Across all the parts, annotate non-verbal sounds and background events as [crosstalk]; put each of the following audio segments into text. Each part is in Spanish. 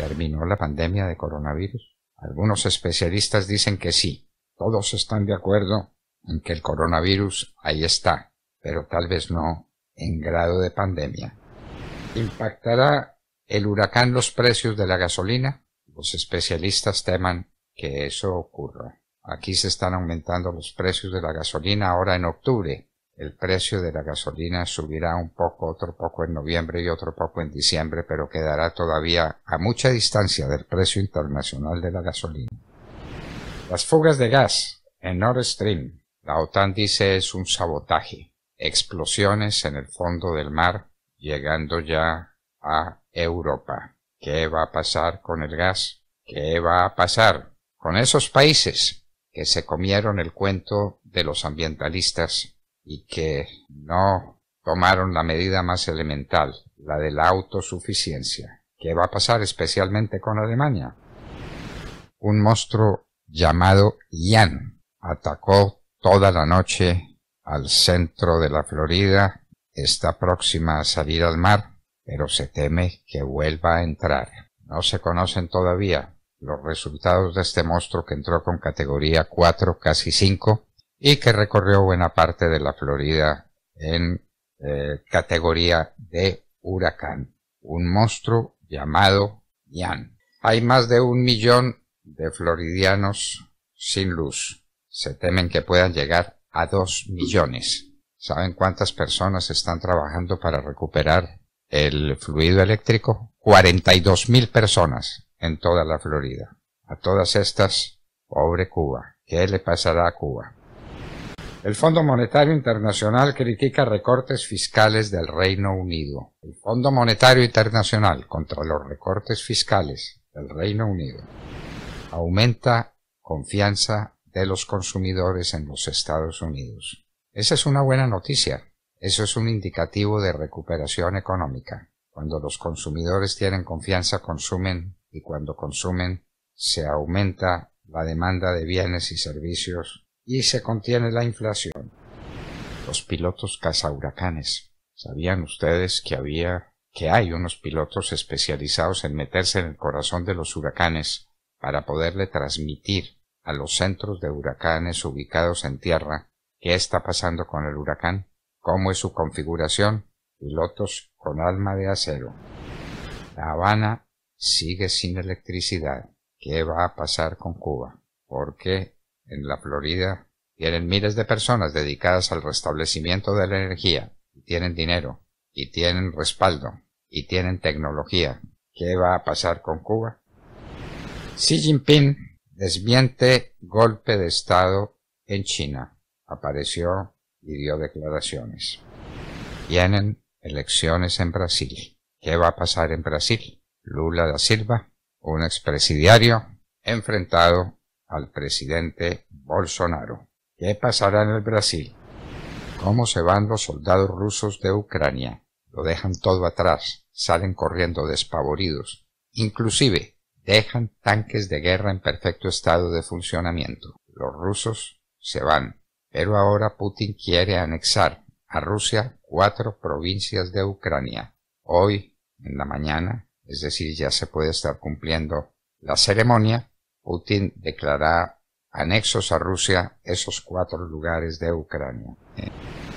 terminó la pandemia de coronavirus? Algunos especialistas dicen que sí. Todos están de acuerdo en que el coronavirus ahí está, pero tal vez no en grado de pandemia. ¿Impactará el huracán los precios de la gasolina? Los especialistas teman que eso ocurra. Aquí se están aumentando los precios de la gasolina ahora en octubre, el precio de la gasolina subirá un poco, otro poco en noviembre y otro poco en diciembre, pero quedará todavía a mucha distancia del precio internacional de la gasolina. Las fugas de gas en Nord Stream, la OTAN dice es un sabotaje, explosiones en el fondo del mar, llegando ya a Europa. ¿Qué va a pasar con el gas? ¿Qué va a pasar con esos países que se comieron el cuento de los ambientalistas y que no tomaron la medida más elemental, la de la autosuficiencia. ¿Qué va a pasar especialmente con Alemania? Un monstruo llamado Ian atacó toda la noche al centro de la Florida, está próxima a salir al mar, pero se teme que vuelva a entrar. No se conocen todavía los resultados de este monstruo que entró con categoría 4, casi 5, y que recorrió buena parte de la Florida en eh, categoría de huracán, un monstruo llamado Ian. Hay más de un millón de floridianos sin luz. Se temen que puedan llegar a dos millones. ¿Saben cuántas personas están trabajando para recuperar el fluido eléctrico? 42.000 mil personas en toda la Florida. A todas estas, pobre Cuba. ¿Qué le pasará a Cuba? El Fondo Monetario Internacional critica recortes fiscales del Reino Unido. El Fondo Monetario Internacional contra los recortes fiscales del Reino Unido aumenta confianza de los consumidores en los Estados Unidos. Esa es una buena noticia. Eso es un indicativo de recuperación económica. Cuando los consumidores tienen confianza consumen y cuando consumen se aumenta la demanda de bienes y servicios y se contiene la inflación. Los pilotos huracanes. ¿Sabían ustedes que había, que hay unos pilotos especializados en meterse en el corazón de los huracanes para poderle transmitir a los centros de huracanes ubicados en tierra qué está pasando con el huracán, cómo es su configuración, pilotos con alma de acero. La Habana sigue sin electricidad. ¿Qué va a pasar con Cuba? Porque en la Florida, tienen miles de personas dedicadas al restablecimiento de la energía, tienen dinero, y tienen respaldo, y tienen tecnología. ¿Qué va a pasar con Cuba? Xi Jinping desmiente golpe de Estado en China. Apareció y dio declaraciones. Tienen elecciones en Brasil. ¿Qué va a pasar en Brasil? Lula da Silva, un expresidiario enfrentado al presidente Bolsonaro. ¿Qué pasará en el Brasil? ¿Cómo se van los soldados rusos de Ucrania? Lo dejan todo atrás, salen corriendo despavoridos. Inclusive, dejan tanques de guerra en perfecto estado de funcionamiento. Los rusos se van. Pero ahora Putin quiere anexar a Rusia cuatro provincias de Ucrania. Hoy, en la mañana, es decir, ya se puede estar cumpliendo la ceremonia, Putin declarará anexos a Rusia esos cuatro lugares de Ucrania.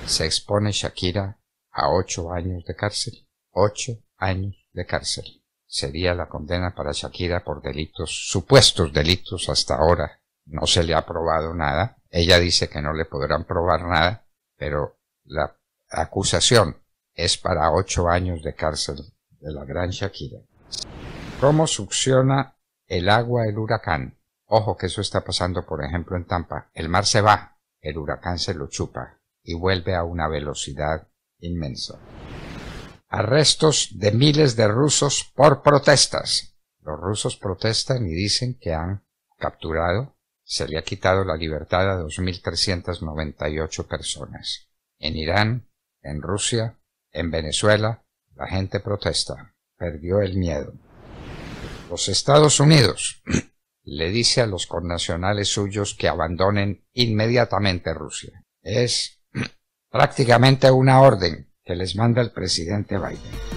Se expone Shakira a ocho años de cárcel. Ocho años de cárcel. Sería la condena para Shakira por delitos, supuestos delitos hasta ahora. No se le ha probado nada. Ella dice que no le podrán probar nada, pero la acusación es para ocho años de cárcel de la gran Shakira. ¿Cómo succiona el agua, el huracán. Ojo que eso está pasando, por ejemplo, en Tampa. El mar se va, el huracán se lo chupa y vuelve a una velocidad inmensa. Arrestos de miles de rusos por protestas. Los rusos protestan y dicen que han capturado, se le ha quitado la libertad a 2.398 personas. En Irán, en Rusia, en Venezuela, la gente protesta, perdió el miedo los Estados Unidos [clears throat] le dice a los connacionales suyos que abandonen inmediatamente Rusia. Es [clears throat] prácticamente una orden que les manda el presidente Biden.